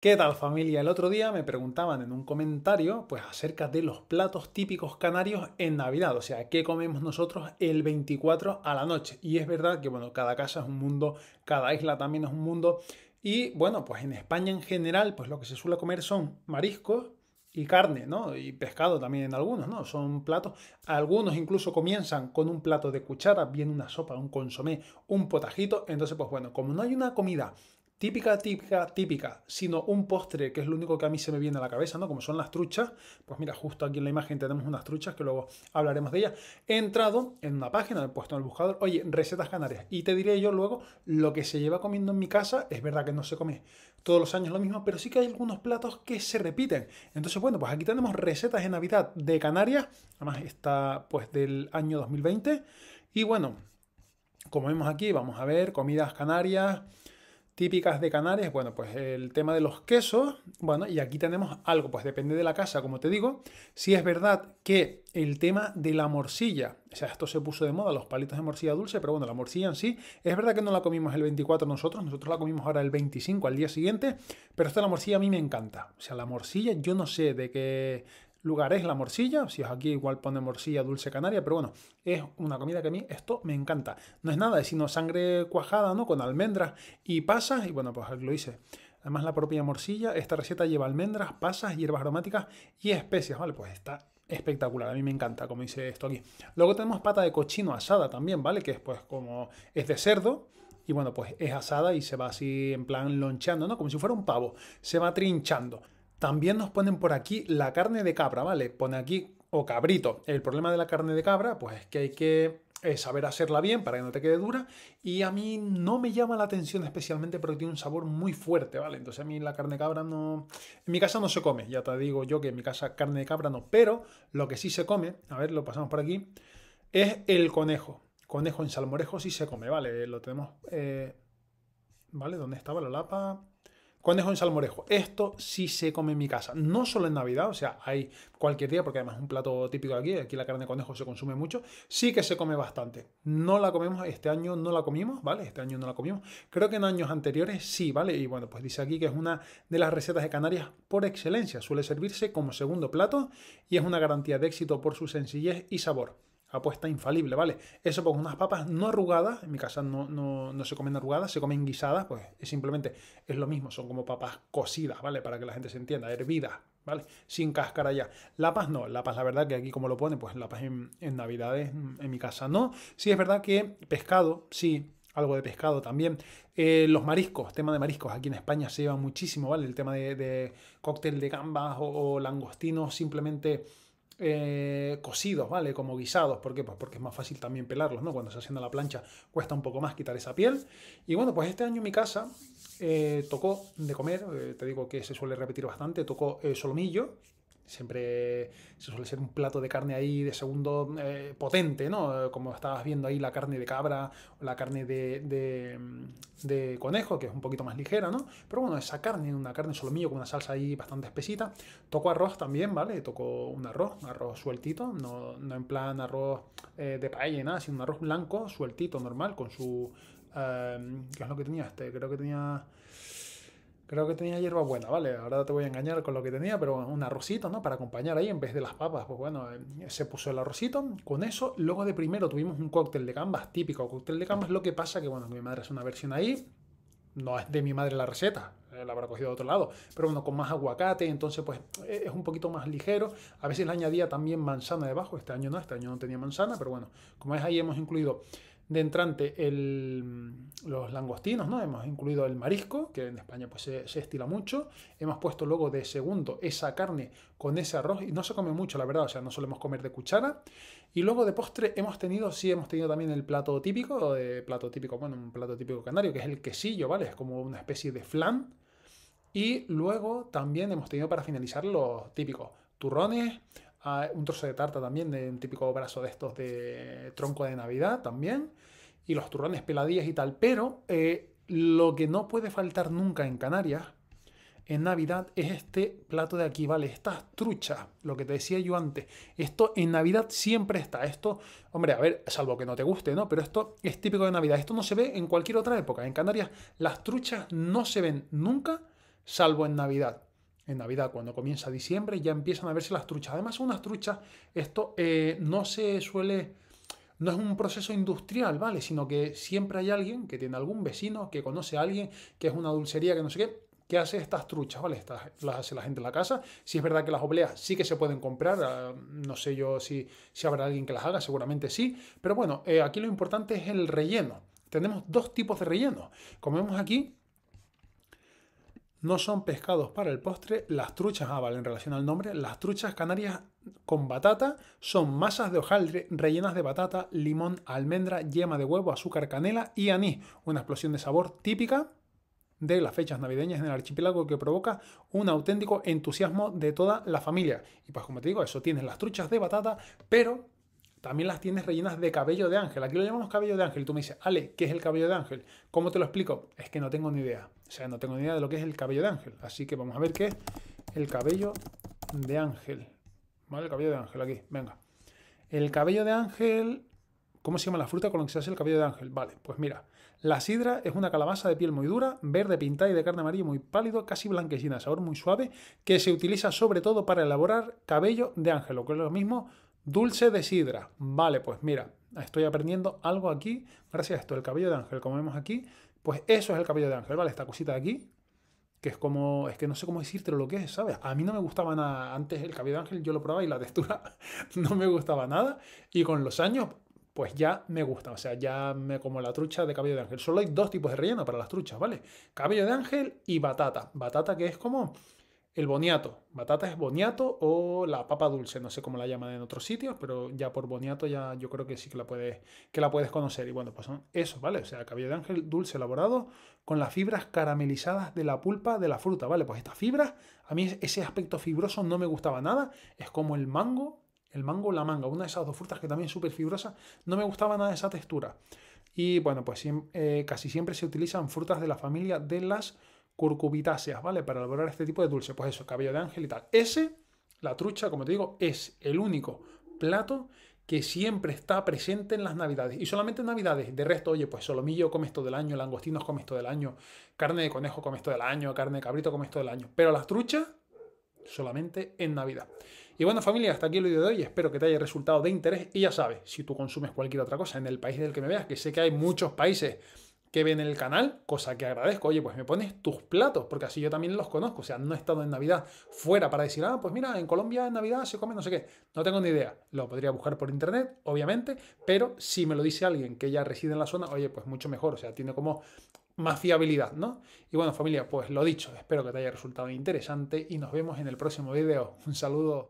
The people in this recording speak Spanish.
¿Qué tal familia? El otro día me preguntaban en un comentario pues acerca de los platos típicos canarios en Navidad, o sea, qué comemos nosotros el 24 a la noche. Y es verdad que bueno, cada casa es un mundo, cada isla también es un mundo y bueno, pues en España en general pues lo que se suele comer son mariscos, y carne, ¿no? Y pescado también en algunos, ¿no? Son platos. Algunos incluso comienzan con un plato de cuchara, bien una sopa, un consomé, un potajito. Entonces, pues bueno, como no hay una comida típica, típica, típica, sino un postre, que es lo único que a mí se me viene a la cabeza, ¿no? Como son las truchas, pues mira, justo aquí en la imagen tenemos unas truchas que luego hablaremos de ellas. He entrado en una página, he puesto en el buscador, oye, recetas canarias, y te diré yo luego lo que se lleva comiendo en mi casa, es verdad que no se come todos los años lo mismo, pero sí que hay algunos platos que se repiten. Entonces, bueno, pues aquí tenemos recetas en Navidad de Canarias, además está pues del año 2020, y bueno, como vemos aquí, vamos a ver comidas canarias, típicas de Canarias, bueno, pues el tema de los quesos, bueno, y aquí tenemos algo, pues depende de la casa, como te digo, si es verdad que el tema de la morcilla, o sea, esto se puso de moda, los palitos de morcilla dulce, pero bueno, la morcilla en sí, es verdad que no la comimos el 24 nosotros, nosotros la comimos ahora el 25, al día siguiente, pero esta la morcilla a mí me encanta, o sea, la morcilla yo no sé de qué lugar es la morcilla, si es aquí igual pone morcilla dulce canaria, pero bueno, es una comida que a mí esto me encanta. No es nada, es sino sangre cuajada, ¿no? Con almendras y pasas, y bueno, pues lo hice. Además la propia morcilla, esta receta lleva almendras, pasas, hierbas aromáticas y especias, ¿vale? Pues está espectacular, a mí me encanta como dice esto aquí. Luego tenemos pata de cochino asada también, ¿vale? Que es pues como es de cerdo, y bueno, pues es asada y se va así en plan lonchando, ¿no? Como si fuera un pavo, se va trinchando. También nos ponen por aquí la carne de cabra, ¿vale? Pone aquí o cabrito. El problema de la carne de cabra, pues es que hay que eh, saber hacerla bien para que no te quede dura. Y a mí no me llama la atención especialmente porque tiene un sabor muy fuerte, ¿vale? Entonces a mí la carne de cabra no... En mi casa no se come, ya te digo yo que en mi casa carne de cabra no. Pero lo que sí se come, a ver, lo pasamos por aquí, es el conejo. Conejo en salmorejo sí se come, ¿vale? Lo tenemos... Eh, ¿Vale? ¿Dónde estaba la lapa? Conejo en salmorejo. Esto sí se come en mi casa. No solo en Navidad, o sea, hay cualquier día, porque además es un plato típico de aquí. Aquí la carne de conejo se consume mucho. Sí que se come bastante. No la comemos, este año no la comimos, ¿vale? Este año no la comimos. Creo que en años anteriores sí, ¿vale? Y bueno, pues dice aquí que es una de las recetas de Canarias por excelencia. Suele servirse como segundo plato y es una garantía de éxito por su sencillez y sabor apuesta infalible, ¿vale? Eso pues unas papas no arrugadas, en mi casa no, se comen arrugadas, se comen guisadas, pues simplemente es lo mismo, son como papas cocidas, ¿vale? Para que la gente se entienda, hervidas, ¿vale? Sin cáscara ya. Lapas no, lapas la verdad que aquí como lo pone, pues lapas en, en navidades en mi casa no. Sí es verdad que pescado, sí, algo de pescado también. Eh, los mariscos, tema de mariscos, aquí en España se lleva muchísimo, ¿vale? El tema de, cóctel de gambas o langostinos, simplemente eh, cocidos, ¿vale? Como guisados. ¿Por qué? Pues porque es más fácil también pelarlos, ¿no? Cuando se hacen a la plancha cuesta un poco más quitar esa piel. Y bueno, pues este año en mi casa eh, tocó de comer, eh, te digo que se suele repetir bastante, tocó eh, solomillo, Siempre se suele ser un plato de carne ahí de segundo eh, potente, ¿no? Como estabas viendo ahí la carne de cabra o la carne de, de, conejo, que es un poquito más ligera, ¿no? Pero bueno, esa carne, una carne solomillo con una salsa ahí bastante espesita. Toco arroz también, ¿vale? Toco un arroz, arroz sueltito, no, no en plan arroz eh, de paella, nada, sino un arroz blanco, sueltito, normal, con su... Eh, ¿Qué es lo que tenía este? Creo que tenía Creo que tenía hierba buena, ¿vale? Ahora te voy a engañar con lo que tenía, pero un arrocito, ¿no? Para acompañar ahí en vez de las papas. Pues bueno, eh, se puso el arrocito. Con eso, luego de primero tuvimos un cóctel de gambas, típico cóctel de gambas. Lo que pasa que, bueno, mi madre hace una versión ahí. No es de mi madre la receta, eh, la habrá cogido de otro lado. Pero bueno, con más aguacate, entonces pues eh, es un poquito más ligero. A veces le añadía también manzana debajo. Este año no, este año no tenía manzana, pero bueno, como es ahí hemos incluido de entrante mm, los langostinos, ¿no? Hemos incluido el marisco, que en España pues se, estila mucho. Hemos puesto luego de segundo esa carne con ese arroz y no se come mucho, la verdad, o sea, no solemos comer de cuchara. Y luego de postre hemos tenido, sí, hemos tenido también el plato típico, de plato típico, bueno, un plato típico canario, que es el quesillo, ¿vale? Es como una especie de flan. Y luego también hemos tenido para finalizar los típicos turrones, Ah, un trozo de tarta también, de un típico brazo de estos de tronco de Navidad también. Y los turrones peladillas y tal. Pero eh, lo que no puede faltar nunca en Canarias, en Navidad, es este plato de aquí, ¿vale? Estas truchas, lo que te decía yo antes. Esto en Navidad siempre está. Esto, hombre, a ver, salvo que no te guste, ¿no? Pero esto es típico de Navidad. Esto no se ve en cualquier otra época. En Canarias las truchas no se ven nunca, salvo en Navidad en Navidad, cuando comienza diciembre, ya empiezan a verse las truchas. Además, unas truchas, esto eh, no se suele, no es un proceso industrial, ¿vale? Sino que siempre hay alguien que tiene algún vecino, que conoce a alguien, que es una dulcería, que no sé qué, que hace estas truchas, ¿vale? las hace la gente en la casa. Si es verdad que las obleas sí que se pueden comprar, ah, no sé yo si, si habrá alguien que las haga, seguramente sí. Pero bueno, eh, aquí lo importante es el relleno. Tenemos dos tipos de relleno. Comemos aquí, no son pescados para el postre, las truchas, ah, vale, en relación al nombre, las truchas canarias con batata son masas de hojaldre rellenas de batata, limón, almendra, yema de huevo, azúcar, canela y anís, una explosión de sabor típica de las fechas navideñas en el archipiélago que provoca un auténtico entusiasmo de toda la familia. Y pues como te digo, eso tienen las truchas de batata, pero también las tienes rellenas de cabello de ángel. Aquí lo llamamos cabello de ángel. Tú me dices, Ale, ¿qué es el cabello de ángel? ¿Cómo te lo explico? Es que no tengo ni idea. O sea, no tengo ni idea de lo que es el cabello de ángel. Así que vamos a ver qué es el cabello de ángel. ¿Vale? El cabello de ángel aquí. Venga. El cabello de ángel... ¿Cómo se llama la fruta con la que se hace el cabello de ángel? Vale, pues mira. La sidra es una calabaza de piel muy dura, verde pintada y de carne amarilla muy pálido, casi blanquecina, sabor muy suave, que se utiliza sobre todo para elaborar cabello de ángel, lo que es lo mismo Dulce de sidra. Vale, pues mira, estoy aprendiendo algo aquí gracias a esto. El cabello de ángel, como vemos aquí, pues eso es el cabello de ángel, ¿vale? Esta cosita de aquí, que es como, es que no sé cómo decirte lo que es, ¿sabes? A mí no me gustaba nada antes el cabello de ángel, yo lo probaba y la textura no me gustaba nada. Y con los años, pues ya me gusta, o sea, ya me como la trucha de cabello de ángel. Solo hay dos tipos de relleno para las truchas, ¿vale? Cabello de ángel y batata. Batata que es como el boniato. Batata es boniato o la papa dulce, no sé cómo la llaman en otros sitios, pero ya por boniato ya yo creo que sí que la puedes, que la puedes conocer. Y bueno, pues son esos, ¿vale? O sea, cabello de ángel dulce elaborado con las fibras caramelizadas de la pulpa de la fruta, ¿vale? Pues estas fibras, a mí ese aspecto fibroso no me gustaba nada. Es como el mango, el mango o la manga, una de esas dos frutas que también es súper fibrosa. No me gustaba nada esa textura. Y bueno, pues eh, casi siempre se utilizan frutas de la familia de las curcubitáceas, ¿vale? Para elaborar este tipo de dulce. Pues eso, cabello de ángel y tal. Ese, la trucha, como te digo, es el único plato que siempre está presente en las navidades. Y solamente en navidades. De resto, oye, pues solomillo come esto del año, langostinos come esto del año, carne de conejo come esto del año, carne de cabrito come esto del año. Pero las truchas, solamente en navidad. Y bueno familia, hasta aquí el vídeo de hoy. Espero que te haya resultado de interés. Y ya sabes, si tú consumes cualquier otra cosa en el país del que me veas, que sé que hay muchos países que ven el canal, cosa que agradezco. Oye, pues me pones tus platos, porque así yo también los conozco. O sea, no he estado en Navidad fuera para decir, ah, pues mira, en Colombia en Navidad se come no sé qué. No tengo ni idea. Lo podría buscar por internet, obviamente, pero si me lo dice alguien que ya reside en la zona, oye, pues mucho mejor. O sea, tiene como más fiabilidad, ¿no? Y bueno, familia, pues lo dicho, espero que te haya resultado interesante y nos vemos en el próximo video. Un saludo.